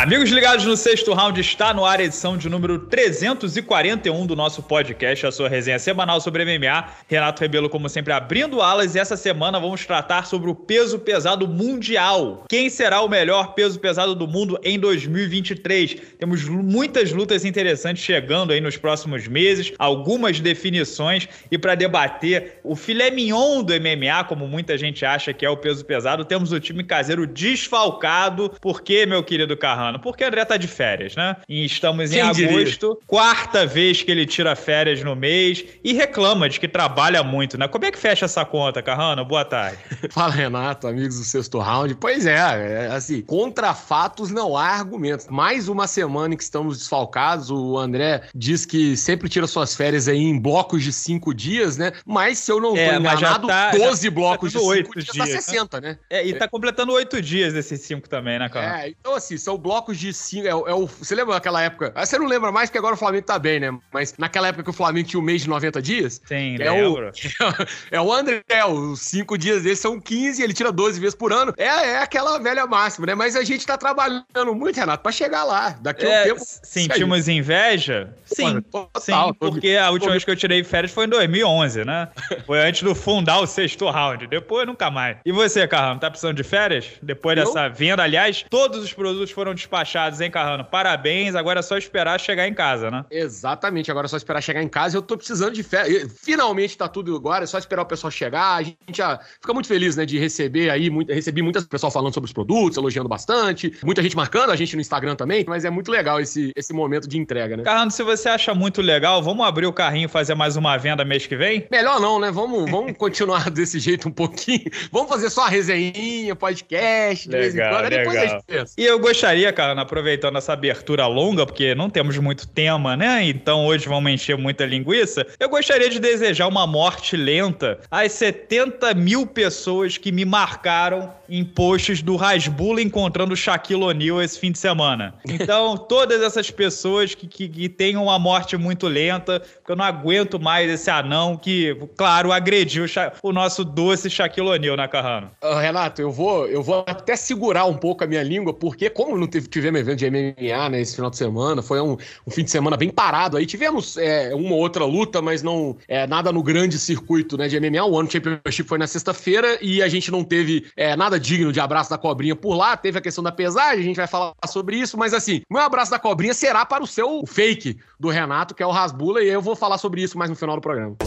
Amigos ligados no sexto round, está no ar a edição de número 341 do nosso podcast, a sua resenha semanal sobre MMA. Renato Rebelo, como sempre, abrindo alas e essa semana vamos tratar sobre o peso pesado mundial. Quem será o melhor peso pesado do mundo em 2023? Temos muitas lutas interessantes chegando aí nos próximos meses, algumas definições e para debater o filé mignon do MMA, como muita gente acha que é o peso pesado, temos o time caseiro desfalcado, porque, meu querido Carrano, ano, porque o André tá de férias, né? E estamos Quem em agosto, diria? quarta vez que ele tira férias no mês e reclama de que trabalha muito, né? Como é que fecha essa conta, Carrano? Boa tarde. Fala, Renato, amigos do sexto round. Pois é, é, assim, contra fatos não há argumentos. Mais uma semana em que estamos desfalcados. O André diz que sempre tira suas férias aí em blocos de cinco dias, né? Mas se eu não é, tô enganado, tá, 12 já, blocos já tá de cinco dias, dias né? tá 60, né? É, e tá completando oito dias esses cinco também, né, Carrano? É, então assim, são blocos blocos de cinco. É, é, o, você lembra daquela época? Ah, você não lembra mais que agora o Flamengo tá bem, né? Mas naquela época que o Flamengo tinha o um mês de 90 dias. Sim, é lembro. O, é o André, os cinco dias desses são 15, ele tira 12 vezes por ano. É, é aquela velha máxima, né? Mas a gente tá trabalhando muito, Renato, pra chegar lá. Daqui a é, um tempo. Sentimos inveja? Sim. sim, porque a última vez que eu tirei férias foi em 2011, né? Foi antes do fundar o sexto round. Depois nunca mais. E você, Carrão, tá precisando de férias? Depois eu? dessa venda, aliás, todos os produtos foram disponíveis despachados, hein, Carrano? Parabéns, agora é só esperar chegar em casa, né? Exatamente, agora é só esperar chegar em casa. Eu tô precisando de férias. Finalmente tá tudo agora, é só esperar o pessoal chegar. A gente já fica muito feliz, né, de receber aí, muito... recebi muitas pessoas falando sobre os produtos, elogiando bastante, muita gente marcando a gente no Instagram também, mas é muito legal esse, esse momento de entrega, né? Carrano, se você acha muito legal, vamos abrir o carrinho e fazer mais uma venda mês que vem? Melhor não, né? Vamos, vamos continuar desse jeito um pouquinho. Vamos fazer só a resenha, podcast, legal, de vez em quando, legal. depois a gente pensa. E eu gostaria, cara, aproveitando essa abertura longa, porque não temos muito tema, né? Então hoje vamos encher muita linguiça. Eu gostaria de desejar uma morte lenta às 70 mil pessoas que me marcaram em posts do Rasbula encontrando Shaquille O'Neal esse fim de semana. Então, todas essas pessoas que, que, que tenham uma morte muito lenta, porque eu não aguento mais esse anão que, claro, agrediu o, o nosso doce Shaquille O'Neal, né, Carrano? Uh, Renato, eu vou, eu vou até segurar um pouco a minha língua, porque como não teve tivemos evento de MMA né, esse final de semana, foi um, um fim de semana bem parado. Aí tivemos é, uma outra luta, mas não é, nada no grande circuito né, de MMA. O ano Championship foi na sexta-feira e a gente não teve é, nada digno de abraço da cobrinha por lá. Teve a questão da pesagem, a gente vai falar sobre isso, mas assim, meu abraço da cobrinha será para o seu fake do Renato, que é o Rasbula, e eu vou falar sobre isso mais no final do programa. John,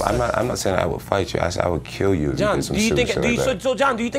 do you think, John,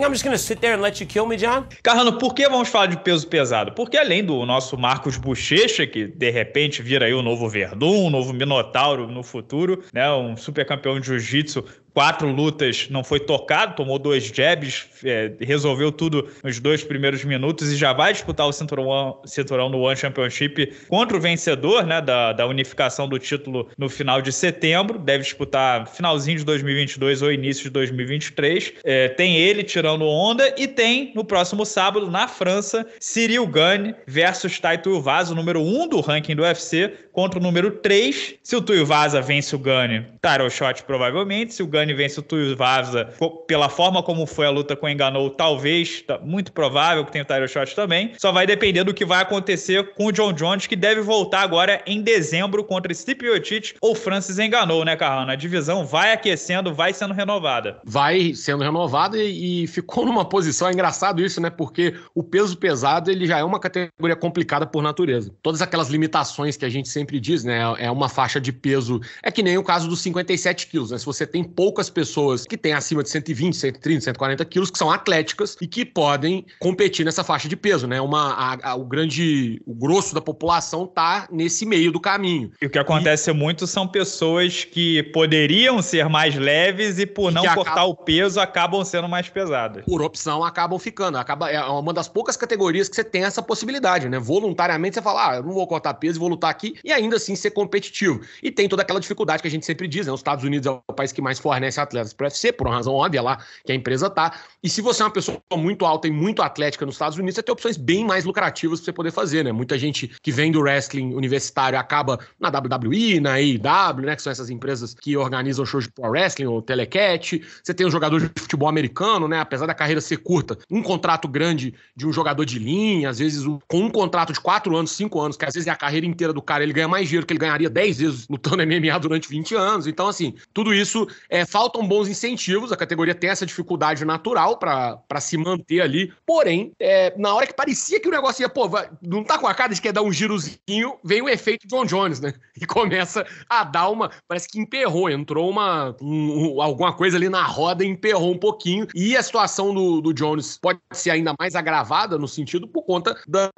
I'm just gonna sit there and let you kill me, John? Carrano, por que vamos falar de peso pesado? Porque a além do nosso Marcos Bochecha, que de repente vira aí o novo Verdun, o novo Minotauro no futuro, né? Um super campeão de jiu-jitsu quatro lutas não foi tocado, tomou dois jabs, é, resolveu tudo nos dois primeiros minutos e já vai disputar o cinturão, cinturão no One Championship contra o vencedor né, da, da unificação do título no final de setembro. Deve disputar finalzinho de 2022 ou início de 2023. É, tem ele tirando onda e tem no próximo sábado, na França, Cyril Gane versus Taito o número um do ranking do UFC, contra o número 3. Se o Tuyo Vaza vence o Gane, tarot shot provavelmente. Se o Gane vence o Tuyo Vaza, pela forma como foi a luta com o Enganou, talvez, tá muito provável que tenha o tarot shot também. Só vai depender do que vai acontecer com o John Jones, que deve voltar agora em dezembro contra Stipe Jotic ou Francis Enganou, né, Carrano? A divisão vai aquecendo, vai sendo renovada. Vai sendo renovada e, e ficou numa posição, é engraçado isso, né? Porque o peso pesado ele já é uma categoria complicada por natureza. Todas aquelas limitações que a gente sempre sempre diz, né? É uma faixa de peso. É que nem o caso dos 57 quilos, né? Se você tem poucas pessoas que têm acima de 120, 130, 140 quilos, que são atléticas e que podem competir nessa faixa de peso, né? Uma, a, a, o grande, o grosso da população tá nesse meio do caminho. E o que acontece e... muito são pessoas que poderiam ser mais leves e por e não cortar o peso acabam sendo mais pesadas. Por opção acabam ficando. Acaba, é uma das poucas categorias que você tem essa possibilidade, né? Voluntariamente você fala, ah, eu não vou cortar peso, vou lutar aqui. E ainda assim ser competitivo. E tem toda aquela dificuldade que a gente sempre diz, né? Os Estados Unidos é o país que mais fornece atletas para o UFC, por uma razão óbvia lá que a empresa tá. E se você é uma pessoa muito alta e muito atlética nos Estados Unidos, você tem opções bem mais lucrativas para você poder fazer, né? Muita gente que vem do wrestling universitário acaba na WWE, na AEW, né? Que são essas empresas que organizam shows de pro wrestling ou telecat. Você tem um jogador de futebol americano, né? Apesar da carreira ser curta, um contrato grande de um jogador de linha, às vezes com um contrato de quatro anos, cinco anos, que às vezes é a carreira inteira do cara, ele ganha ganhar mais dinheiro que ele ganharia 10 vezes lutando MMA durante 20 anos. Então, assim, tudo isso é, faltam bons incentivos. A categoria tem essa dificuldade natural para se manter ali. Porém, é, na hora que parecia que o negócio ia, pô, vai, não tá com a cara de quer dar um girozinho, vem o efeito John Jones, né? E começa a dar uma. Parece que emperrou, entrou uma. Um, alguma coisa ali na roda, emperrou um pouquinho. E a situação do, do Jones pode ser ainda mais agravada no sentido por conta da,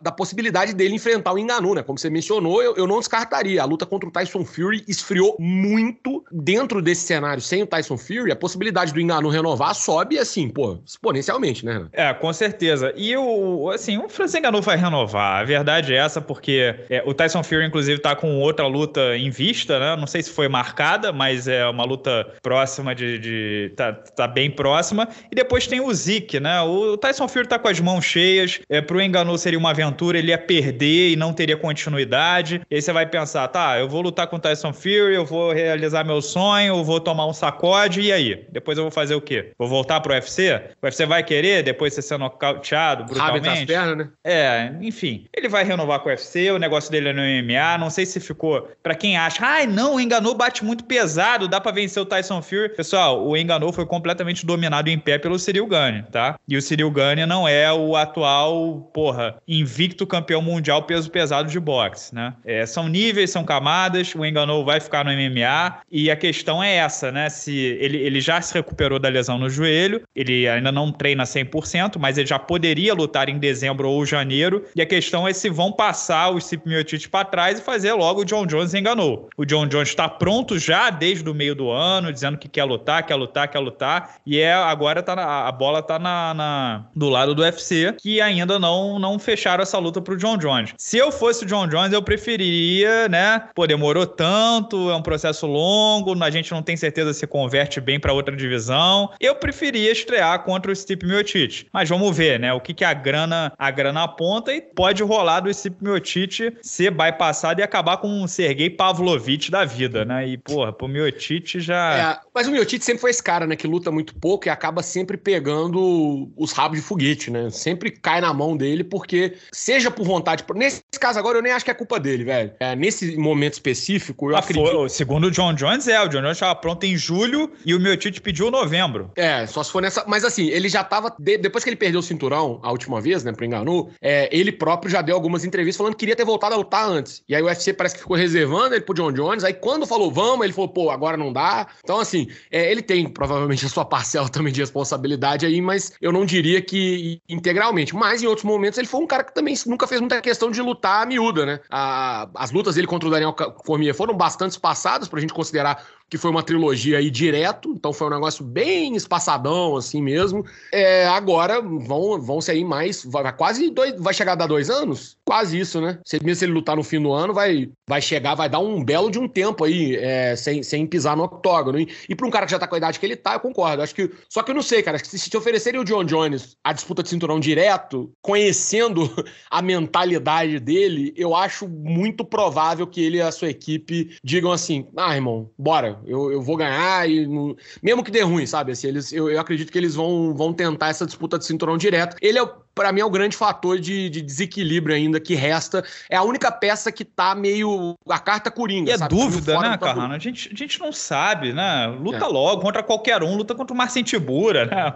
da possibilidade dele enfrentar o Enganu, né? Como você mencionou eu, eu não descartaria. A luta contra o Tyson Fury esfriou muito dentro desse cenário sem o Tyson Fury, a possibilidade do Engano renovar sobe assim, pô, exponencialmente, né? É, com certeza. E o, assim, o Francis Engano vai renovar. A verdade é essa, porque é, o Tyson Fury, inclusive, tá com outra luta em vista, né? Não sei se foi marcada, mas é uma luta próxima de. de tá, tá bem próxima. E depois tem o Zeke, né? O Tyson Fury tá com as mãos cheias. É, pro Engano seria uma aventura, ele ia perder e não teria continuidade idade. E aí você vai pensar, tá, eu vou lutar com o Tyson Fury, eu vou realizar meu sonho, eu vou tomar um sacode, e aí? Depois eu vou fazer o quê? Vou voltar pro UFC? O UFC vai querer, depois você ser nocauteado tá brutalmente? Rabe pernas, né? É, enfim. Ele vai renovar com o UFC, o negócio dele é no MMA, não sei se ficou... para quem acha, ai, não, enganou, bate muito pesado, dá para vencer o Tyson Fury. Pessoal, o enganou foi completamente dominado em pé pelo Cyril Gane, tá? E o Cyril Gane não é o atual, porra, invicto campeão mundial peso pesado de boxe, né? É, são níveis, são camadas, o Enganou vai ficar no MMA e a questão é essa, né? Se ele, ele já se recuperou da lesão no joelho, ele ainda não treina 100%, mas ele já poderia lutar em dezembro ou janeiro e a questão é se vão passar os Stipe Miocic para trás e fazer logo o John Jones Enganou. O John Jones está pronto já desde o meio do ano, dizendo que quer lutar, quer lutar, quer lutar e é agora tá na, a bola tá na, na, do lado do UFC que ainda não não fecharam essa luta para o John Jones. Se eu fosse o John Jones, eu preferia preferiria, né? Pô, demorou tanto, é um processo longo, a gente não tem certeza se converte bem para outra divisão. Eu preferia estrear contra o Stipe Miotic. Mas vamos ver, né? O que, que a grana a grana aponta e pode rolar do Stipe Miotic ser bypassado e acabar com um Sergei Pavlovich da vida, né? E, porra, pro Miotic já. É, mas o Miotic sempre foi esse cara, né? Que luta muito pouco e acaba sempre pegando os rabos de foguete, né? Sempre cai na mão dele, porque seja por vontade. Nesse caso agora, eu nem acho que é culpa dele dele, velho. É, nesse momento específico, eu ah, acredito. Foi, segundo o John Jones, é. O John Jones estava pronto em julho e o meu tio te pediu novembro. É, só se for nessa. Mas assim, ele já tava. De... Depois que ele perdeu o cinturão a última vez, né, pro Enganu, é, ele próprio já deu algumas entrevistas falando que queria ter voltado a lutar antes. E aí o UFC parece que ficou reservando ele pro John Jones. Aí quando falou vamos, ele falou, pô, agora não dá. Então, assim, é, ele tem provavelmente a sua parcela também de responsabilidade aí, mas eu não diria que integralmente. Mas em outros momentos ele foi um cara que também nunca fez muita questão de lutar a miúda, né? A as lutas dele contra o Daniel Cormier foram bastante passadas para a gente considerar que foi uma trilogia aí direto, então foi um negócio bem espaçadão, assim mesmo. É, agora vão, vão sair mais, vai, quase dois, vai chegar a dar dois anos? Quase isso, né? Se, mesmo se ele lutar no fim do ano, vai, vai chegar, vai dar um belo de um tempo aí, é, sem, sem pisar no octógono. E, e pra um cara que já tá com a idade que ele tá, eu concordo. Acho que, só que eu não sei, cara, acho que se te oferecerem o John Jones a disputa de cinturão direto, conhecendo a mentalidade dele, eu acho muito provável que ele e a sua equipe digam assim, ah, irmão, bora, eu, eu vou ganhar e não... mesmo que dê ruim, sabe? Assim, eles, eu, eu acredito que eles vão, vão tentar essa disputa de cinturão direto. Ele é para mim é o um grande fator de, de, desequilíbrio ainda que resta. É a única peça que tá meio a carta coringa. E é sabe? dúvida, né, Carrano? a gente, a gente não sabe, né? Luta é. logo contra qualquer um, luta contra o Marcin Tibura, né?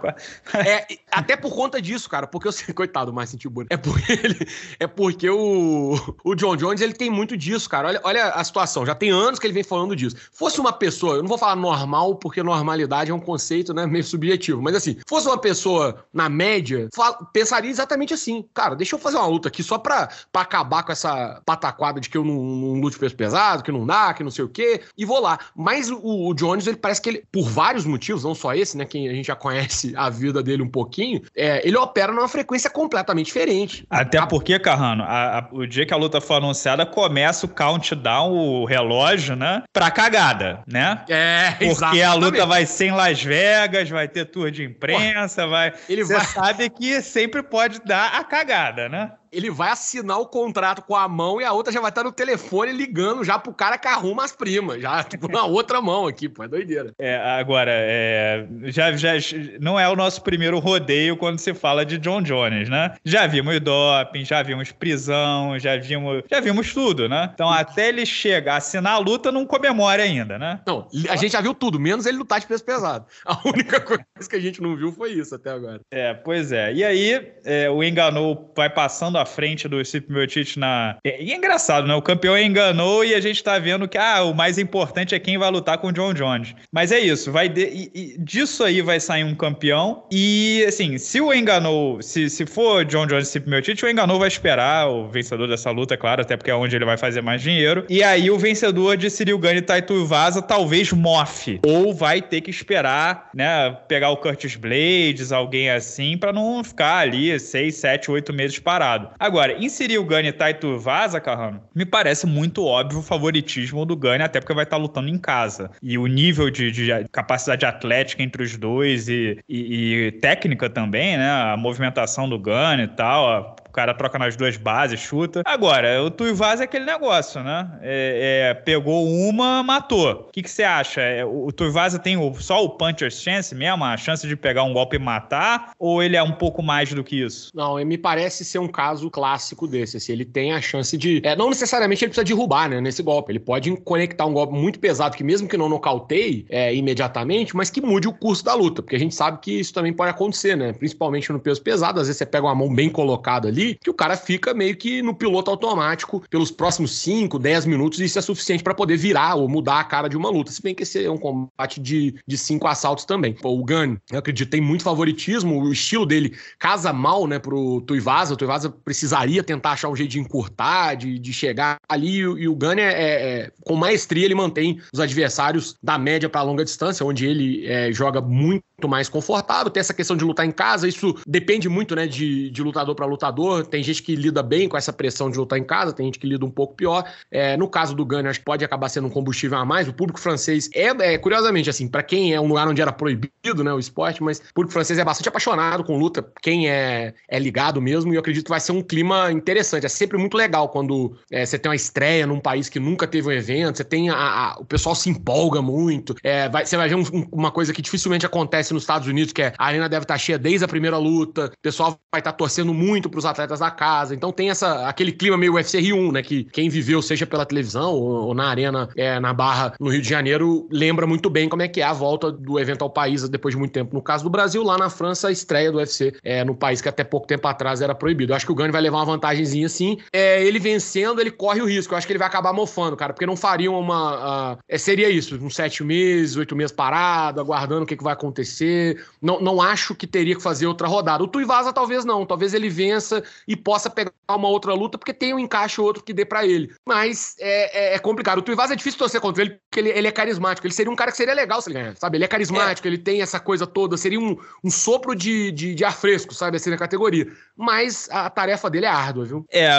é, até por conta disso, cara, porque eu coitado do Marcin Tibura. É porque, ele, é porque o, o John Jones ele tem muito disso, cara. Olha, olha a situação, já tem anos que ele vem falando disso. Fosse uma pessoa, eu não vou falar normal, porque normalidade é um conceito né, meio subjetivo, mas assim, fosse uma pessoa na média, fala, pensaria exatamente assim. Cara, deixa eu fazer uma luta aqui só pra, pra acabar com essa pataquada de que eu não, não lute peso pesado, que não dá, que não sei o quê, e vou lá. Mas o, o Jones, ele parece que ele, por vários motivos, não só esse, né, quem a gente já conhece a vida dele um pouquinho, é, ele opera numa frequência completamente diferente. Até a... porque, Carrano, a, a, o dia que a luta foi anunciada, começa o countdown, o relógio, né, pra cagada, né? É, Porque exatamente. a luta vai ser em Las Vegas, vai ter tour de imprensa, vai... Ele Você vai... sabe que sempre pode dar a cagada, né? ele vai assinar o contrato com a mão e a outra já vai estar no telefone ligando já pro cara que arruma as primas, já tipo, na outra mão aqui, pô, é doideira. É, agora, é, já, já não é o nosso primeiro rodeio quando se fala de John Jones, né? Já vimos doping, já vimos prisão, já vimos, já vimos tudo, né? Então até ele chegar, assinar a luta, não comemora ainda, né? Não, a gente já viu tudo, menos ele lutar de peso pesado. A única coisa que a gente não viu foi isso até agora. É, pois é. E aí, é, o enganou vai passando a frente do Sip Miocic na... E é engraçado, né? O campeão enganou e a gente tá vendo que, ah, o mais importante é quem vai lutar com o John Jones. Mas é isso, vai de... e, e, disso aí vai sair um campeão e, assim, se o enganou, se, se for John Jones e Sip Miocic, o enganou vai esperar o vencedor dessa luta, é claro, até porque é onde ele vai fazer mais dinheiro. E aí o vencedor de Ciril Gane e Vaza talvez mofe. Ou vai ter que esperar, né, pegar o Curtis Blades, alguém assim, para não ficar ali seis, sete, oito meses parado. Agora, inserir o Gane Taito Vaza, Carrano, me parece muito óbvio o favoritismo do Gane, até porque vai estar tá lutando em casa. E o nível de, de capacidade atlética entre os dois e, e, e técnica também, né? A movimentação do Gane e tal, a cara troca nas duas bases, chuta. Agora, o Tuivasa é aquele negócio, né? É, é, pegou uma, matou. O que você acha? É, o Tuivasa tem só o puncher's chance mesmo? A chance de pegar um golpe e matar? Ou ele é um pouco mais do que isso? Não, me parece ser um caso clássico desse. Assim, ele tem a chance de... É, não necessariamente ele precisa derrubar, né? Nesse golpe. Ele pode conectar um golpe muito pesado que mesmo que não nocauteie é, imediatamente, mas que mude o curso da luta. Porque a gente sabe que isso também pode acontecer, né? Principalmente no peso pesado. Às vezes você pega uma mão bem colocada ali, que o cara fica meio que no piloto automático pelos próximos 5, 10 minutos, e isso é suficiente para poder virar ou mudar a cara de uma luta. Se bem que esse é um combate de, de cinco assaltos também. O Gani, eu acredito, tem muito favoritismo, o estilo dele casa mal, né, pro Tuivasa. O Tuivasa precisaria tentar achar um jeito de encurtar, de, de chegar ali, e, o Gani, é, é, é, com maestria, ele mantém os adversários da média para longa distância, onde ele é, joga muito mais confortável. Tem essa questão de lutar em casa, isso depende muito, né, de, de lutador para lutador jogador. Tem gente que lida bem com essa pressão de lutar em casa, tem gente que lida um pouco pior. É, no caso do Gunner, acho que pode acabar sendo um combustível a mais. O público francês é, é curiosamente, assim, para quem é um lugar onde era proibido né, o esporte, mas o público francês é bastante apaixonado com luta, quem é, é ligado mesmo, e eu acredito que vai ser um clima interessante. É sempre muito legal quando é, você tem uma estreia num país que nunca teve um evento, você tem a, a, o pessoal se empolga muito. É, vai, você vai ver um, uma coisa que dificilmente acontece nos Estados Unidos, que é a arena deve estar tá cheia desde a primeira luta, o pessoal vai estar tá torcendo muito para os atletas atletas da casa. Então tem essa, aquele clima meio UFC R1, né? Que quem viveu, seja pela televisão ou, ou na arena, é, na Barra, no Rio de Janeiro, lembra muito bem como é que é a volta do evento ao país depois de muito tempo. No caso do Brasil, lá na França, a estreia do UFC é, no país que até pouco tempo atrás era proibido. Eu acho que o Gani vai levar uma vantagemzinha assim. É, ele vencendo, ele corre o risco. Eu acho que ele vai acabar mofando, cara, porque não fariam uma. é, seria isso, uns sete meses, oito meses parado, aguardando o que, que vai acontecer. Não, não acho que teria que fazer outra rodada. O Tuivasa talvez não, talvez ele vença e possa pegar uma outra luta, porque tem um encaixe ou outro que dê para ele. Mas é, é, é, complicado. O Tuivasa é difícil torcer contra ele, porque ele, ele, é carismático. Ele seria um cara que seria legal se ele ganhar, sabe? Ele é carismático, é. ele tem essa coisa toda, seria um, um sopro de, de, de ar fresco, sabe? Assim, na categoria. Mas a tarefa dele é árdua, viu? É,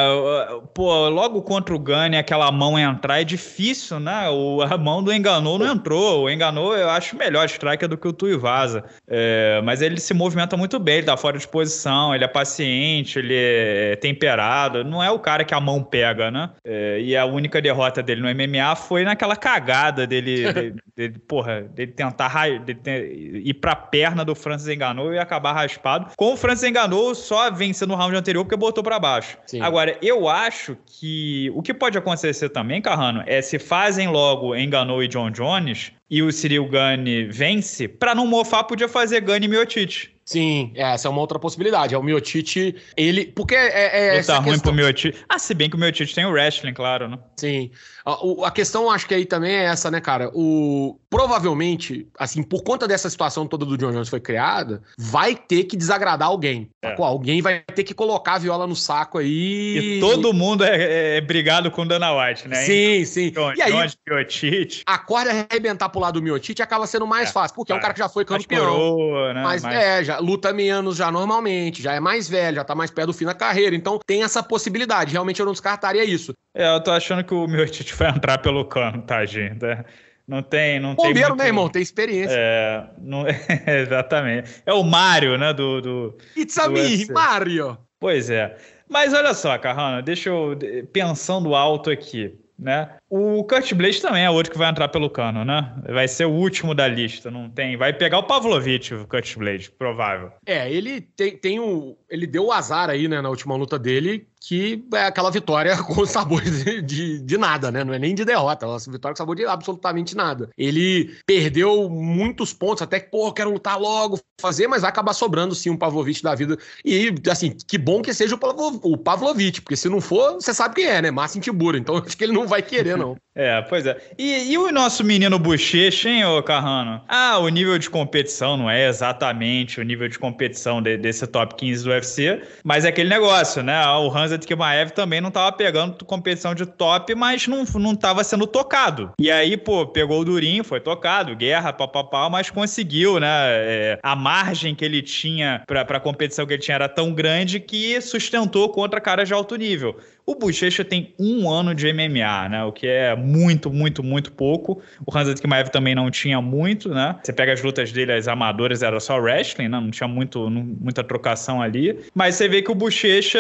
pô, logo contra o Gane, aquela mão entrar é difícil, né? O, a mão do Enganou não entrou. O Enganou, eu acho melhor striker do que o Tuivasa. É, mas ele se movimenta muito bem, ele tá fora de posição, ele é paciente, ele é temperado, não é o cara que a mão pega, né? É, e a única derrota dele no MMA foi naquela cagada dele, dele, dele porra, dele tentar dele ir pra perna do Francis Enganou e acabar raspado. Com o Francis Enganou só vencendo no round anterior porque botou para baixo. Sim. Agora, eu acho que o que pode acontecer também, Carrano, é se fazem logo Enganou e John Jones e o Cyril Gane vence, pra não mofar, podia fazer Gane e Miotite. Sim, essa é uma outra possibilidade. É o Miotite, ele. Porque é. é essa tá ruim questão... pro Miotite. Ah, se bem que o Miotite tem o wrestling, claro, né? Sim. A, a, questão, acho que aí também é essa, né, cara? O. Provavelmente, assim, por conta dessa situação toda do John Jones foi criada, vai ter que desagradar alguém. É. Alguém vai ter que colocar a viola no saco aí. E todo mundo é, é, é brigado com o Dana White, né? Sim, sim. John, e aí, John Miotite. A corda arrebentar pro lado do Miotite acaba sendo mais é, fácil, porque é um é. cara que já foi campeão. Mais coroa, né? Mas, é, já luta menos já normalmente, já é mais velho, já tá mais perto do fim da carreira. Então tem essa possibilidade. Realmente eu não descartaria isso. É, eu tô achando que o Miotite vai entrar pelo cano, tá gente né? não tem. Não Bombeiro, tem muito... né, irmão? Tem experiência. É, não... É, exatamente. É o Mario, né? Do. do It's a me, Mario! Pois é. Mas olha só, Carrano, deixa eu. Pensando alto aqui, né? O Kurt também é outro que vai entrar pelo cano, né? Vai ser o último da lista, não tem. Vai pegar o Pavlovich, o Kurt provável. É, ele tem, tem um. Ele deu o azar aí, né, na última luta dele, que é aquela vitória com sabor de, de, de nada, né? Não é nem de derrota, é uma vitória com sabor de absolutamente nada. Ele perdeu muitos pontos, até que, pô, quero lutar logo, fazer, mas vai acabar sobrando sim um Pavlovich da vida. E, assim, que bom que seja o, Pavlo, o Pavlovich, porque se não for, você sabe quem é, né? Massa Tibura. Então acho que ele não vai querer não. É, pois é. E, e o nosso menino bochecha, hein, ô Carrano? Ah, o nível de competição não é exatamente o nível de competição de, desse top 15 do UFC, mas é aquele negócio, né? Ah, o Hanset Kimaev também não tava pegando competição de top, mas não, não tava sendo tocado. E aí, pô, pegou o Durinho, foi tocado, guerra, papapá, mas conseguiu, né? É, a margem que ele tinha pra, pra competição que ele tinha era tão grande que sustentou contra caras de alto nível. O Bochecha tem um ano de MMA, né? O que é muito, muito, muito pouco. O Hans Kimaev também não tinha muito, né? Você pega as lutas dele, as amadoras, era só wrestling, né? Não tinha muito, não, muita trocação ali. Mas você vê que o Bochecha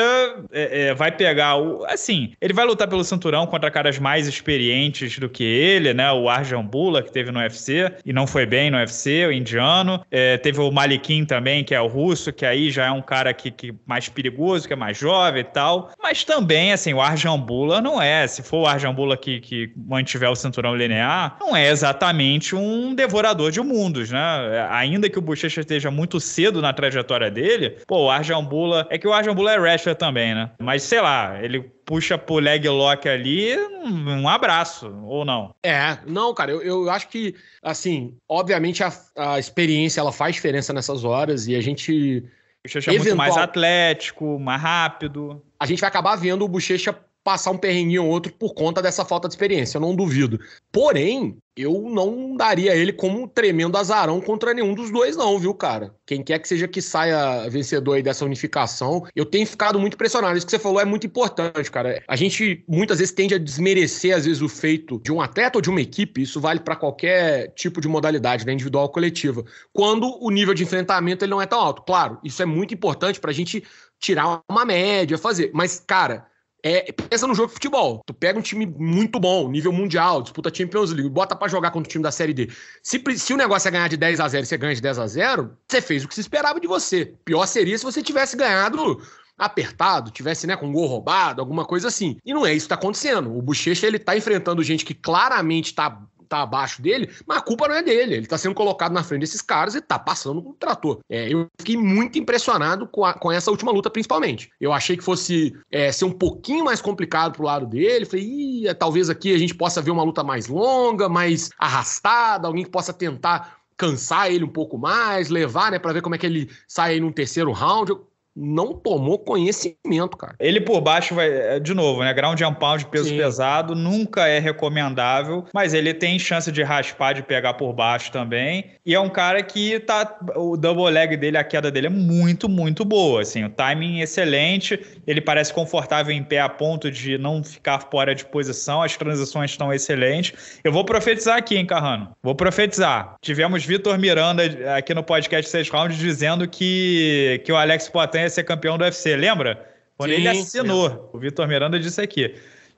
é, é, vai pegar o. Assim, ele vai lutar pelo cinturão contra caras mais experientes do que ele, né? O Arjan Bula, que teve no UFC e não foi bem no UFC, o indiano. É, teve o Malikin também, que é o russo, que aí já é um cara que, que é mais perigoso, que é mais jovem e tal. Mas também, assim, o Arjambula não é, se for o Arjambula que, que mantiver o cinturão linear, não é exatamente um devorador de mundos, né? Ainda que o Bochecha esteja muito cedo na trajetória dele, pô, o Arjambula, é que o Arjambula é wrestler também, né? Mas sei lá, ele puxa pro leg lock ali, um abraço, ou não? É, não, cara, eu, eu acho que, assim, obviamente a, a experiência ela faz diferença nessas horas e a gente Bochecha Eventual... É muito mais atlético, mais rápido. A gente vai acabar vendo o Bochecha passar um perrenguinho ou outro por conta dessa falta de experiência, eu não duvido. Porém, eu não daria ele como um tremendo azarão contra nenhum dos dois, não, viu, cara? Quem quer que seja que saia vencedor aí dessa unificação, eu tenho ficado muito impressionado. Isso que você falou é muito importante, cara. A gente muitas vezes tende a desmerecer, às vezes, o feito de um atleta ou de uma equipe, isso vale para qualquer tipo de modalidade, né? Individual ou coletiva, quando o nível de enfrentamento ele não é tão alto. Claro, isso é muito importante para a gente tirar uma média, fazer. Mas, cara é, pensa no jogo de futebol. Tu pega um time muito bom, nível mundial, disputa Champions League, bota para jogar contra o time da Série D. Se, se o negócio é ganhar de 10 a 0 e você ganha de 10 a 0 você fez o que se esperava de você. Pior seria se você tivesse ganhado apertado, tivesse, né, com um gol roubado, alguma coisa assim. E não é isso que tá acontecendo. O Bochecha, ele tá enfrentando gente que claramente tá tá abaixo dele, mas a culpa não é dele. Ele tá sendo colocado na frente desses caras e tá passando o trator. É, eu fiquei muito impressionado com, a, com essa última luta, principalmente. Eu achei que fosse é, ser um pouquinho mais complicado pro lado dele. Falei, talvez aqui a gente possa ver uma luta mais longa, mais arrastada, alguém que possa tentar cansar ele um pouco mais, levar, né, para ver como é que ele sai aí num terceiro round. Eu não tomou conhecimento, cara. Ele por baixo vai, é, de novo, né? Ground and pound, peso Sim. pesado, nunca é recomendável, mas ele tem chance de raspar, de pegar por baixo também. E é um cara que tá. O double leg dele, a queda dele é muito, muito boa. Assim, o timing excelente. Ele parece confortável em pé a ponto de não ficar fora de posição. As transições estão excelentes. Eu vou profetizar aqui, hein, Carrano? Vou profetizar. Tivemos Vitor Miranda aqui no podcast 6 rounds dizendo que, que o Alex Poitin ia ser campeão do UFC, lembra? Quando sim, ele assinou, o Vitor Miranda disse aqui.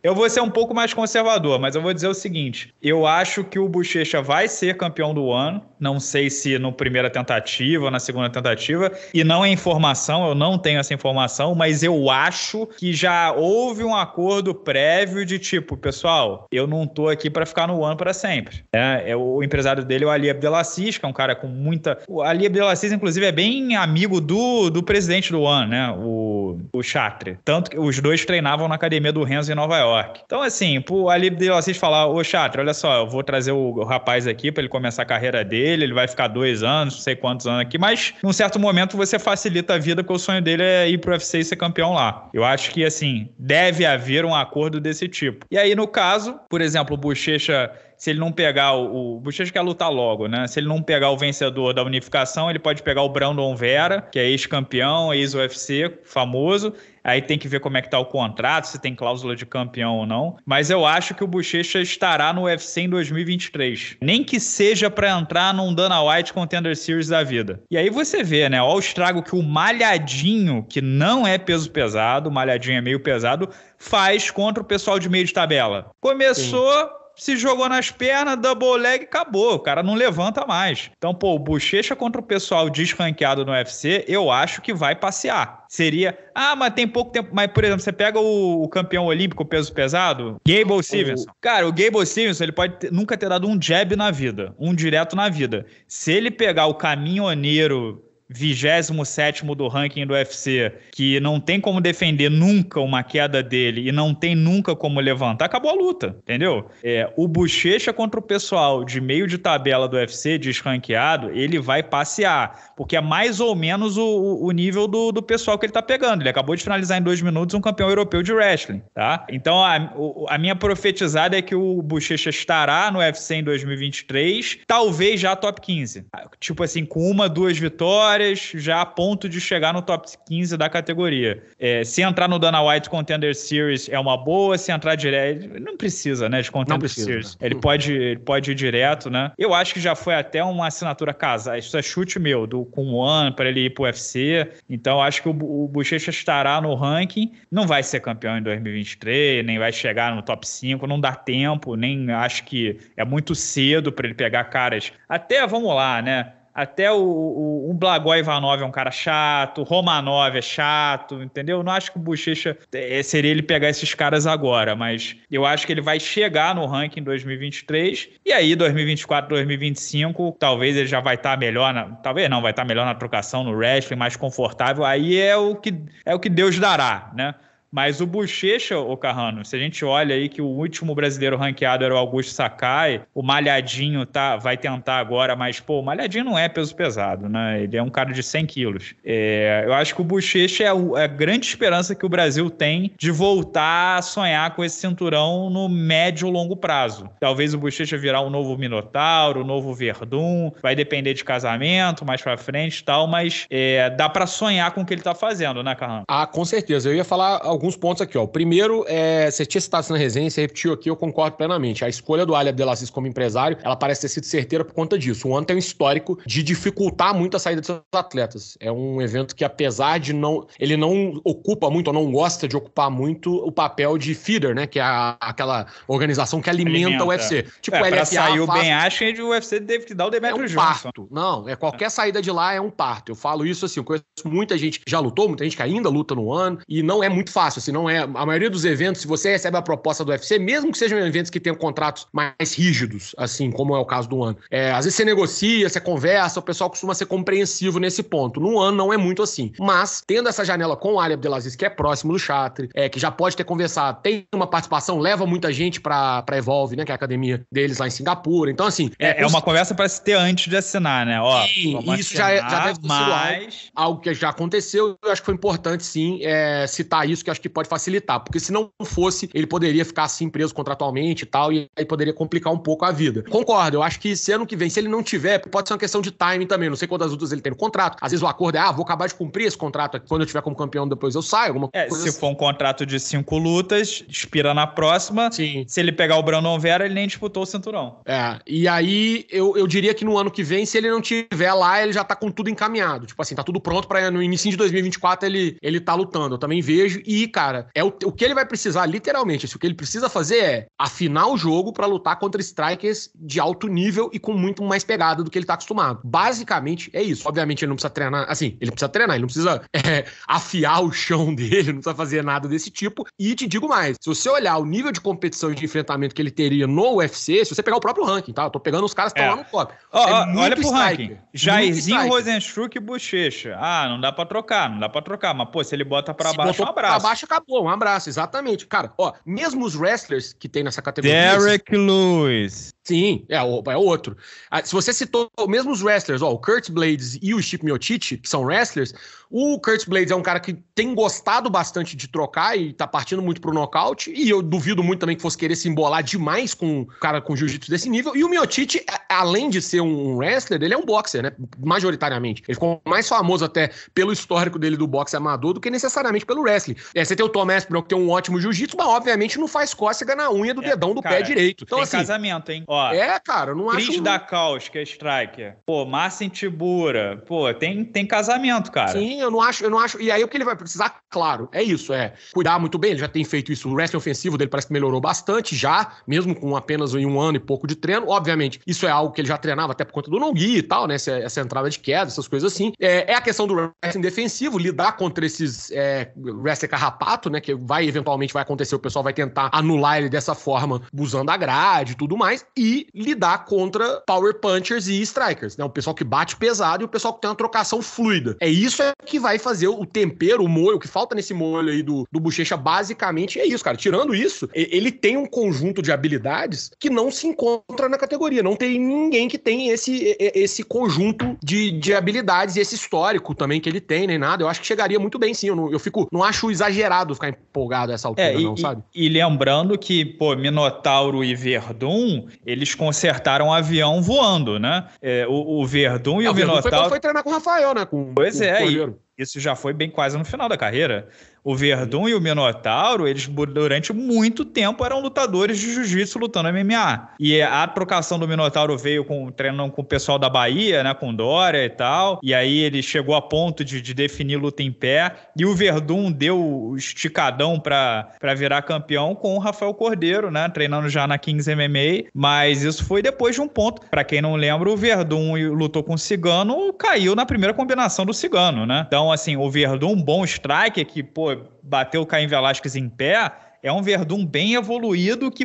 Eu vou ser um pouco mais conservador, mas eu vou dizer o seguinte: eu acho que o Bochecha vai ser campeão do ano. Não sei se na primeira tentativa ou na segunda tentativa. E não é informação, eu não tenho essa informação, mas eu acho que já houve um acordo prévio de tipo, pessoal, eu não tô aqui para ficar no ano para sempre. É, é, o empresário dele, é o Ali Abdelaziz, que é um cara com muita. O Ali Abdelaziz, inclusive, é bem amigo do, do presidente do ano, né? O, o Chatre. Tanto que os dois treinavam na academia do Renzo em Nova York. York. Então, assim, pro Alib de falar, ô Chatra, olha só, eu vou trazer o rapaz aqui para ele começar a carreira dele, ele vai ficar dois anos, não sei quantos anos aqui, mas num certo momento você facilita a vida, porque o sonho dele é ir pro UFC e ser campeão lá. Eu acho que, assim, deve haver um acordo desse tipo. E aí, no caso, por exemplo, o Bochecha se ele não pegar o. O Bochecha quer lutar logo, né? Se ele não pegar o vencedor da unificação, ele pode pegar o Brandon Vera, que é ex-campeão, ex-UFC, famoso. Aí tem que ver como é que tá o contrato, se tem cláusula de campeão ou não. Mas eu acho que o Bochecha estará no UFC em 2023. Nem que seja para entrar num Dana White Contender Series da vida. E aí você vê, né? Olha o estrago que o malhadinho, que não é peso pesado, o malhadinho é meio pesado, faz contra o pessoal de meio de tabela. Começou. Sim se jogou nas pernas, double leg, acabou. O cara não levanta mais. Então, pô, o Bochecha contra o pessoal desranqueado no UFC, eu acho que vai passear. Seria, ah, mas tem pouco tempo. Mas, por exemplo, você pega o, o campeão olímpico peso pesado, Gable Stevenson. O... Cara, o Gable Stevenson, ele pode ter, nunca ter dado um jab na vida, um direto na vida. Se ele pegar o caminhoneiro 27 do ranking do UFC, que não tem como defender nunca uma queda dele e não tem nunca como levantar, acabou a luta, entendeu? É, o Bochecha contra o pessoal de meio de tabela do UFC, desranqueado, ele vai passear, porque é mais ou menos o, o nível do, do pessoal que ele tá pegando. Ele acabou de finalizar em dois minutos um campeão europeu de wrestling, tá? Então a, a minha profetizada é que o Bochecha estará no UFC em 2023, talvez já top 15. Tipo assim, com uma, duas vitórias vitórias, já a ponto de chegar no top 15 da categoria. É, se entrar no Dana White Contender Series é uma boa, se entrar direto. Não precisa, né? De Contender precisa, Series. Né? Ele, pode, ele pode ir direto, né? Eu acho que já foi até uma assinatura casa Isso é chute meu, do com One para ele ir pro UFC. Então acho que o, o Bochecha estará no ranking. Não vai ser campeão em 2023, nem vai chegar no top 5, não dá tempo, nem acho que é muito cedo para ele pegar caras. Até vamos lá, né? Até o, o, o Blagói Ivanov é um cara chato, Romanov é chato, entendeu? Não acho que o Bochecha é, seria ele pegar esses caras agora, mas eu acho que ele vai chegar no ranking em 2023 e aí 2024, 2025, talvez ele já vai estar tá melhor, na, talvez não, vai estar tá melhor na trocação no wrestling, mais confortável. Aí é o que é o que Deus dará, né? Mas o Bochecha, o Carrano, se a gente olha aí que o último brasileiro ranqueado era o Augusto Sakai, o Malhadinho tá, vai tentar agora, mas, pô, o Malhadinho não é peso pesado, né? Ele é um cara de 100 quilos. É, eu acho que o Bochecha é, é a, grande esperança que o Brasil tem de voltar a sonhar com esse cinturão no médio longo prazo. Talvez o Bochecha virar um novo Minotauro, um novo Verdun, vai depender de casamento mais pra frente e tal, mas é, dá para sonhar com o que ele tá fazendo, né, Carrano? Ah, com certeza. Eu ia falar alguns pontos aqui. Ó. O primeiro, é, você tinha citado isso na resenha, você repetiu aqui, eu concordo plenamente. A escolha do Ali Abdelaziz como empresário, ela parece ter sido certeira por conta disso. O ano tem um histórico de dificultar muito a saída dos atletas. É um evento que, apesar de não... Ele não ocupa muito, ou não gosta de ocupar muito o papel de feeder, né? Que é a, aquela organização que alimenta, alimenta. o UFC. É. Tipo, é, o LFA saiu faz... acho que o UFC teve que dar o Demetrio é um Johnson. parto. Não, é qualquer é. saída de lá é um parto. Eu falo isso assim, eu conheço muita gente que já lutou, muita gente que ainda luta no ano, e não é muito fácil fácil, assim, não é. A maioria dos eventos, se você recebe a proposta do UFC, mesmo que sejam eventos que tenham contratos mais rígidos, assim, como é o caso do ano, é, às vezes você negocia, você conversa, o pessoal costuma ser compreensivo nesse ponto. No ano não é muito assim. Mas, tendo essa janela com o Ali Abdelaziz, que é próximo do Chatri, é, que já pode ter conversado, tem uma participação, leva muita gente pra, pra Evolve, né, que é a academia deles lá em Singapura. Então, assim. É, é, é os... uma conversa para se ter antes de assinar, né? Ó, sim, isso é- assinar, já, já deve ter mas... sido algo, algo que já aconteceu. Eu acho que foi importante, sim, é, citar isso, que acho que pode facilitar, porque se não fosse, ele poderia ficar assim preso contratualmente e tal, e aí poderia complicar um pouco a vida. Concordo, eu acho que se ano que vem, se ele não tiver, pode ser uma questão de timing também. Não sei quantas lutas ele tem no contrato. Às vezes o acordo é, ah, vou acabar de cumprir esse contrato aqui. Quando eu tiver como campeão, depois eu saio. Alguma é, coisa se assim. for um contrato de cinco lutas, expira na próxima. Sim. Se ele pegar o Brandon Vera, ele nem disputou o cinturão. É, e aí eu, eu diria que no ano que vem, se ele não tiver lá, ele já tá com tudo encaminhado. Tipo assim, tá tudo pronto para no início de 2024 ele, ele tá lutando. Eu também vejo. E cara, é o, o que ele vai precisar, literalmente. Assim, o que ele precisa fazer é afinar o jogo para lutar contra strikers de alto nível e com muito mais pegada do que ele tá acostumado. Basicamente é isso. Obviamente ele não precisa treinar, assim, ele precisa treinar, ele não precisa é, afiar o chão dele, não precisa fazer nada desse tipo. E te digo mais, se você olhar o nível de competição e de enfrentamento que ele teria no UFC, se você pegar o próprio ranking, tá? Eu tô pegando os caras que estão é. lá no top. Oh, é oh, olha pro striker, ranking. Jairzinho, Rosenstruck e Bochecha. Ah, não dá pra trocar, não dá pra trocar. Mas, pô, se ele bota pra se baixo, um abraço. Pra baixo acha acabou. Um abraço, exatamente. Cara, ó, mesmo os wrestlers que tem nessa categoria. Derek Lewis. Sim, é, é outro. Ah, se você citou mesmo os wrestlers, ó, o Kurt Blades e o Chip Miotiti, que são wrestlers, o Kurt Blades é um cara que tem gostado bastante de trocar e tá partindo muito pro nocaute, e eu duvido muito também que fosse querer se embolar demais com um cara com jiu-jitsu desse nível. E o Miotiti, além de ser um wrestler, ele é um boxer, né? Majoritariamente. Ele ficou mais famoso até pelo histórico dele do boxe amador do que necessariamente pelo wrestling. É, você tem o Tom Aspinall, que tem um ótimo jiu-jitsu, mas obviamente não faz cócega na unha do é, dedão do cara, pé direito. Então, tem assim, casamento, hein? Ó, Ó, é, cara, não acho. Cris da Caos, que é striker. Pô, Massa em Tibura. Pô, tem, tem casamento, cara. Sim, eu não acho, eu não acho. E aí o que ele vai precisar, claro, é isso, é cuidar muito bem. Ele já tem feito isso. O wrestling ofensivo dele parece que melhorou bastante já, mesmo com apenas um ano e pouco de treino. Obviamente, isso é algo que ele já treinava até por conta do Nongui e tal, né? Essa, essa entrada de queda, essas coisas assim. É, é, a questão do wrestling defensivo, lidar contra esses é, wrestling carrapato, né? Que vai eventualmente vai acontecer, o pessoal vai tentar anular ele dessa forma, usando a grade e tudo mais. E lidar contra power punchers e strikers, né? O pessoal que bate pesado e o pessoal que tem uma trocação fluida. É isso é que vai fazer o tempero, o molho, o que falta nesse molho aí do, do Bochecha, basicamente é isso, cara. Tirando isso, ele tem um conjunto de habilidades que não se encontra na categoria. Não tem ninguém que tem esse, esse conjunto de, de habilidades e esse histórico também que ele tem, nem nada. Eu acho que chegaria muito bem, sim. Eu, não, eu fico, não acho exagerado ficar empolgado a essa altura, é, e, não, sabe? E, e lembrando que, pô, Minotauro e Verdun, eles consertaram o um avião voando, né? É, o, o Verdun e ah, o, o Minotauro... Foi, foi treinar com o Rafael, né? Com, pois com é, o e, isso já foi bem quase no final da carreira. O Verdun e o Minotauro, eles durante muito tempo eram lutadores de jiu-jitsu lutando MMA. E a trocação do Minotauro veio com treinando com o pessoal da Bahia, né, com Dória e tal. E aí ele chegou a ponto de, de definir luta em pé. E o Verdun deu o esticadão para virar campeão com o Rafael Cordeiro, né, treinando já na Kings MMA. Mas isso foi depois de um ponto. Para quem não lembra, o Verdun lutou com o Cigano, caiu na primeira combinação do Cigano, né? Então então, assim, o Verdun, um bom strike que, pô, bateu o Caim Velasquez em pé, é um Verdun bem evoluído que,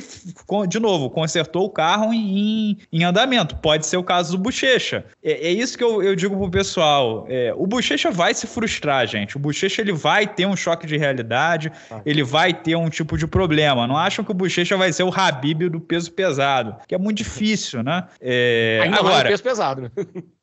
de novo, consertou o carro em, em andamento. Pode ser o caso do Bochecha. É, é isso que eu, eu, digo pro pessoal. É, o Bochecha vai se frustrar, gente. O Bochecha ele vai ter um choque de realidade, ah. ele vai ter um tipo de problema. Não acham que o Bochecha vai ser o Habib do peso pesado, que é muito difícil, né? É, ainda agora, mais no peso pesado. Né?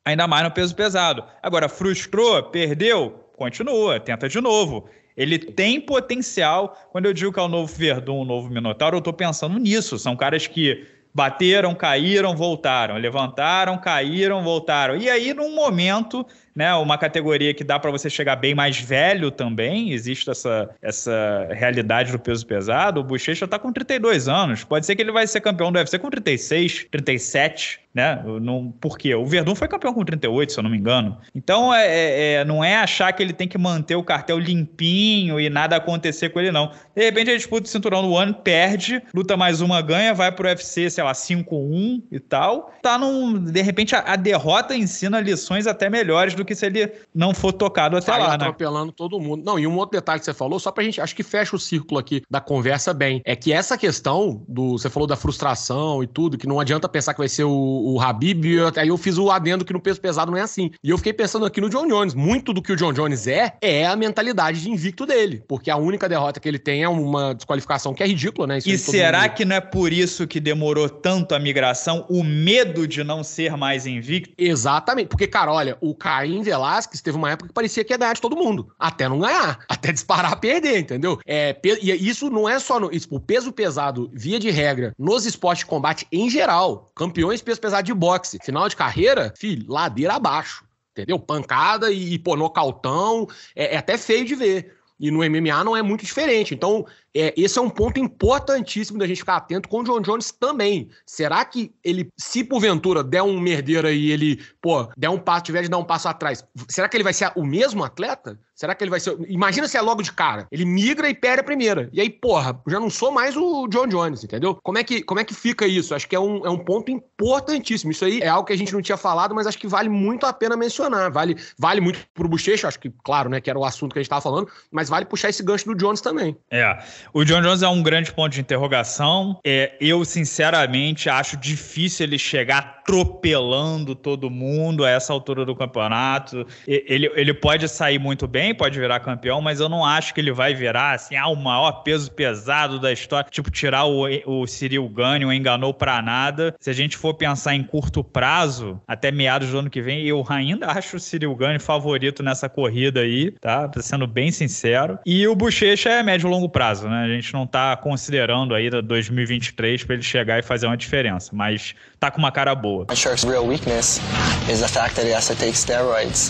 ainda mais no peso pesado. Agora, frustrou, perdeu, continua, tenta de novo. Ele tem potencial. Quando eu digo que é o novo Verdun, o novo Minotauro, eu estou pensando nisso. São caras que bateram, caíram, voltaram, levantaram, caíram, voltaram. E aí, num momento, né, uma categoria que dá para você chegar bem mais velho também, existe essa, essa realidade do peso pesado. O Bochecha tá com 32 anos, pode ser que ele vai ser campeão do UFC com 36, 37, né? Não, por quê? O Verdun foi campeão com 38, se eu não me engano. Então, é, é, é, não é achar que ele tem que manter o cartel limpinho e nada acontecer com ele, não. De repente, ele disputa o cinturão do ano, perde, luta mais uma, ganha, vai pro UFC, sei lá, 5-1 e tal. Tá num. De repente, a, a derrota ensina lições até melhores do do que se ele não for tocado até Sai lá, né? atropelando né? todo mundo. Não, e um outro detalhe que você falou, só pra gente, acho que fecha o círculo aqui da conversa bem, é que essa questão do, você falou da frustração e tudo, que não adianta pensar que vai ser o, o Habib, eu, aí eu fiz o adendo que no peso pesado não é assim. E eu fiquei pensando aqui no John Jones, muito do que o John Jones é, é a mentalidade de invicto dele, porque a única derrota que ele tem é uma desqualificação que é ridícula, né? Isso e será que não é por isso que demorou tanto a migração, o medo de não ser mais invicto? Exatamente, porque, cara, olha, o Caim Marinho Velasquez teve uma época que parecia que ia ganhar de todo mundo, até não ganhar, até disparar a perder, entendeu? É, e é, isso não é só no, isso, o peso pesado, via de regra, nos esportes de combate em geral, campeões peso pesado de boxe, final de carreira, filho, ladeira abaixo, entendeu? Pancada e, e pô, nocautão, é, é até feio de ver. E no MMA não é muito diferente. Então, é, esse é um ponto importantíssimo da gente ficar atento com o John Jones também. Será que ele, se porventura der um merdeiro aí, ele, pô, der um passo, tiver de dar um passo atrás, será que ele vai ser o mesmo atleta? Será que ele vai ser. Imagina se é logo de cara. Ele migra e perde a primeira. E aí, porra, já não sou mais o John Jones, entendeu? Como é que, como é que fica isso? Acho que é um, é um ponto importantíssimo. Isso aí é algo que a gente não tinha falado, mas acho que vale muito a pena mencionar. Vale, vale muito pro Bochecha, acho que, claro, né, que era o assunto que a gente tava falando, mas vale puxar esse gancho do Jones também. É. O John Jones é um grande ponto de interrogação. É, eu, sinceramente, acho difícil ele chegar atropelando todo mundo a essa altura do campeonato. Ele, ele pode sair muito bem, pode virar campeão, mas eu não acho que ele vai virar assim, ah, o maior peso pesado da história. Tipo, tirar o, o Cyril Gane, o enganou pra nada. Se a gente for pensar em curto prazo, até meados do ano que vem, eu ainda acho o Cyril Gane favorito nessa corrida aí, tá? Tô sendo bem sincero. E o Bochecha é médio e longo prazo, né? A gente não está considerando aí 2023 para ele chegar e fazer uma diferença, mas tá com uma cara boa.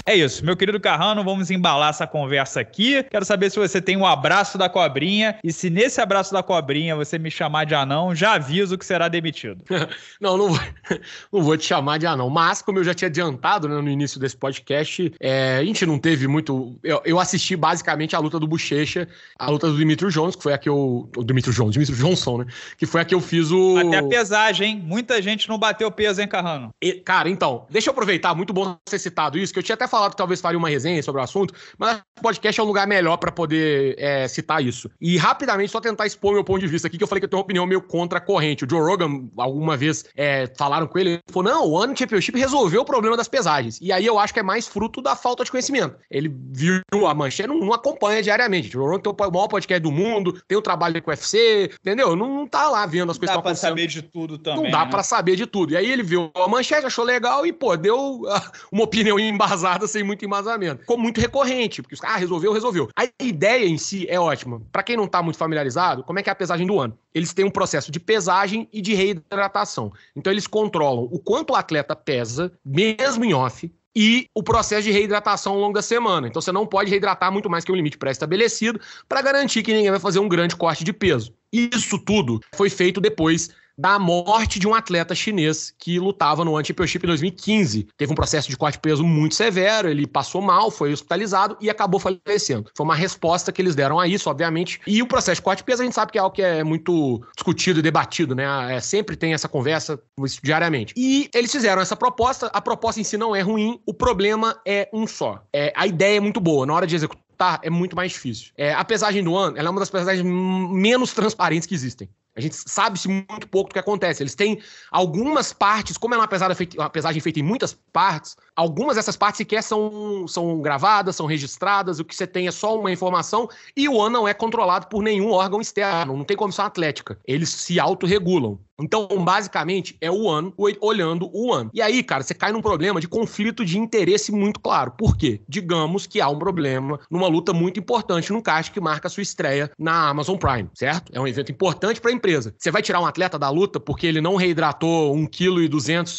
É isso, meu querido Carrano, vamos embalar essa conversa aqui. Quero saber se você tem o um abraço da cobrinha e se nesse abraço da cobrinha você me chamar de anão, já aviso que será demitido. não, não vou, não vou te chamar de anão, mas como eu já tinha adiantado né, no início desse podcast, é, a gente não teve muito. Eu, eu assisti basicamente a luta do Bochecha, a luta do Dimitro Jones, que foi foi a que eu. O Dimitro Johnson, Dimitro Johnson, né? Que foi a que eu fiz o. Até a pesagem, hein? Muita gente não bateu peso, hein, Carrano? E, cara, então, deixa eu aproveitar, muito bom ser citado isso, que eu tinha até falado que talvez faria uma resenha sobre o assunto, mas o podcast é um lugar melhor para poder é, citar isso. E rapidamente, só tentar expor meu ponto de vista aqui, que eu falei que eu tenho uma opinião meio contra a corrente. O Joe Rogan, alguma vez, é, falaram com ele, ele falou: não, o ano Championship resolveu o problema das pesagens. E aí eu acho que é mais fruto da falta de conhecimento. Ele viu a manchete, não, não acompanha diariamente. O Joe Rogan tem o maior podcast do mundo, tem o trabalho com o UFC, entendeu? Não, não tá lá vendo as coisas Não dá tá pra saber de tudo também. Não dá né? pra saber de tudo. E aí ele viu a manchete, achou legal e, pô, deu ah, uma opinião embasada, sem muito embasamento. Ficou muito recorrente, porque os caras, ah, resolveu, resolveu. A ideia em si é ótima. Para quem não tá muito familiarizado, como é que é a pesagem do ano? Eles têm um processo de pesagem e de reidratação. Então eles controlam o quanto o atleta pesa, mesmo em off, e o processo de reidratação ao longo da semana. Então você não pode reidratar muito mais que o um limite pré-estabelecido para garantir que ninguém vai fazer um grande corte de peso. Isso tudo foi feito depois da morte de um atleta chinês que lutava no anti Championship em 2015. Teve um processo de corte de peso muito severo, ele passou mal, foi hospitalizado e acabou falecendo. Foi uma resposta que eles deram a isso, obviamente. E o processo de corte de peso a gente sabe que é algo que é muito discutido e debatido, né? É, sempre tem essa conversa isso, diariamente. E eles fizeram essa proposta, a proposta em si não é ruim, o problema é um só. É, a ideia é muito boa, na hora de executar é muito mais difícil. É, a pesagem do ano, ela é uma das pesagens menos transparentes que existem. A gente sabe-se muito pouco do que acontece. Eles têm algumas partes, como é uma, feita, uma pesagem feita em muitas partes, algumas dessas partes sequer são, são gravadas, são registradas, o que você tem é só uma informação, e o ano não é controlado por nenhum órgão externo, não tem comissão atlética. Eles se autorregulam. Então, basicamente, é o ano olhando o ano. E aí, cara, você cai num problema de conflito de interesse muito claro. Por quê? Digamos que há um problema numa luta muito importante no caixa que marca a sua estreia na Amazon Prime, certo? É um evento importante para a empresa. Você vai tirar um atleta da luta porque ele não reidratou 1,2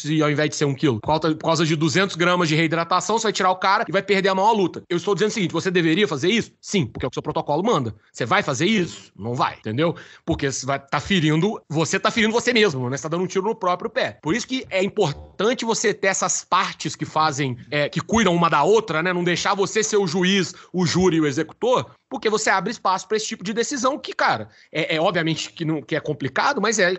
kg e ao invés de ser 1 kg. Por causa de 200 gramas de reidratação, você vai tirar o cara e vai perder a maior luta. Eu estou dizendo o seguinte, você deveria fazer isso? Sim, porque é o que o seu protocolo manda. Você vai fazer isso? Não vai, entendeu? Porque você vai, tá ferindo, você tá ferindo você mesmo, né? Você tá dando um tiro no próprio pé. Por isso que é importante você ter essas partes que fazem, é, que cuidam uma da outra, né? Não deixar você ser o juiz, o júri e o executor, porque você abre espaço para esse tipo de decisão que, cara, é, é obviamente que, não, que é complicado, mas é,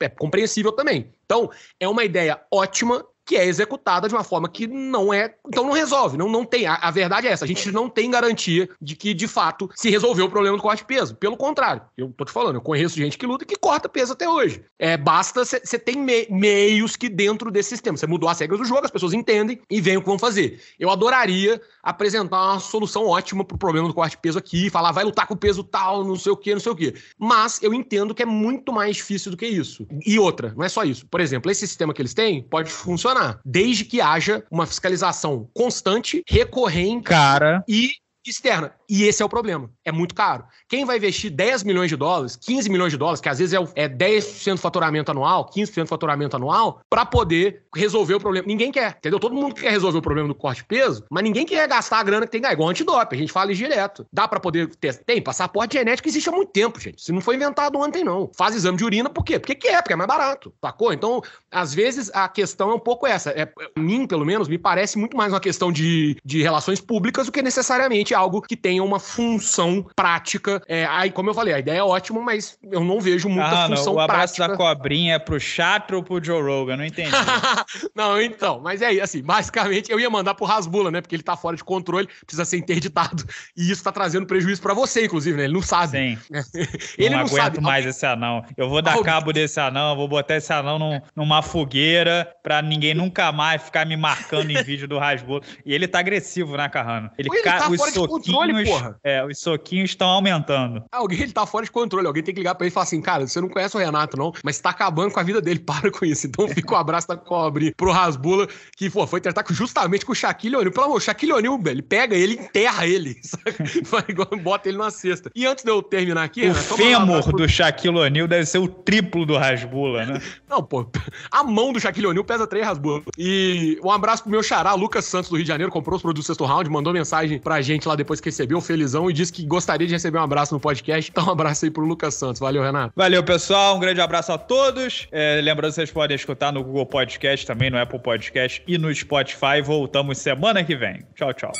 é compreensível também. Então, é uma ideia ótima, que é executada de uma forma que não é. Então não resolve, não, não tem. A, a, verdade é essa, a gente não tem garantia de que, de fato, se resolveu o problema do corte de peso. Pelo contrário, eu tô te falando, eu conheço gente que luta e que corta peso até hoje. É, basta, você tem me, meios que dentro desse sistema. Você mudou as regras do jogo, as pessoas entendem e veem o que vão fazer. Eu adoraria apresentar uma solução ótima pro problema do corte de peso aqui, falar, vai lutar com peso tal, não sei o quê, não sei o quê. Mas eu entendo que é muito mais difícil do que isso. E outra, não é só isso. Por exemplo, esse sistema que eles têm pode funcionar funcionar, desde que haja uma fiscalização constante, recorrente Cara. e externa. E esse é o problema é muito caro. Quem vai investir 10 milhões de dólares, 15 milhões de dólares, que às vezes é, 10% é do faturamento anual, 15% do faturamento anual, para poder resolver o problema? Ninguém quer, entendeu? Todo mundo quer resolver o problema do corte de peso, mas ninguém quer gastar a grana que tem que igual antidoping, a gente fala isso direto. Dá para poder testar? Tem, passaporte genético existe há muito tempo, gente. Se não foi inventado ontem, não. Faz exame de urina, por quê? Porque que é, porque é mais barato, sacou? Então, às vezes, a questão é um pouco essa. É, mim, pelo menos, me parece muito mais uma questão de, de relações públicas do que necessariamente algo que tenha uma função função prática. É, aí, como eu falei, a ideia é ótima, mas eu não vejo muita ah, função não, o prática. O abraço da cobrinha é pro Chato ou pro Joe Rogan? Não entendi. não, então, mas é assim, basicamente eu ia mandar pro Rasbula, né? Porque ele tá fora de controle, precisa ser interditado. E isso tá trazendo prejuízo para você, inclusive, né? Ele não sabe. Sim. ele não, não aguento sabe. mais esse anão. Eu vou dar cabo desse anão, vou botar esse anão num, numa fogueira pra ninguém nunca mais ficar me marcando em vídeo do Rasbula. E ele tá agressivo, né, Carrano? Ele, ele tá os fora de controle, porra. É, os soquinhos estão aumentando. Alguém ele tá fora de controle, alguém tem que ligar para ele e falar assim, cara, você não conhece o Renato não, mas tá acabando com a vida dele, para com isso. Então fica o um abraço da Cobre pro Rasbula, que pô, foi tratar justamente com o Shaquille O'Neal. Pelo amor, o Shaquille O'Neal, ele pega ele, enterra ele, sabe? bota ele numa cesta. E antes de eu terminar aqui... O né, fêmur do Shaquille O'Neal deve ser o triplo do Rasbula, né? não, pô, a mão do Shaquille O'Neal pesa três Rasbula. E um abraço pro meu xará, Lucas Santos do Rio de Janeiro, comprou os produtos do sexto round, mandou mensagem pra gente lá depois que recebeu, felizão, e disse que gostaria de receber um abraço no podcast, então um abraço aí pro Lucas Santos. Valeu, Renato. Valeu, pessoal. Um grande abraço a todos. É, lembrando que vocês podem escutar no Google Podcast também, no Apple Podcast e no Spotify. Voltamos semana que vem. Tchau, tchau.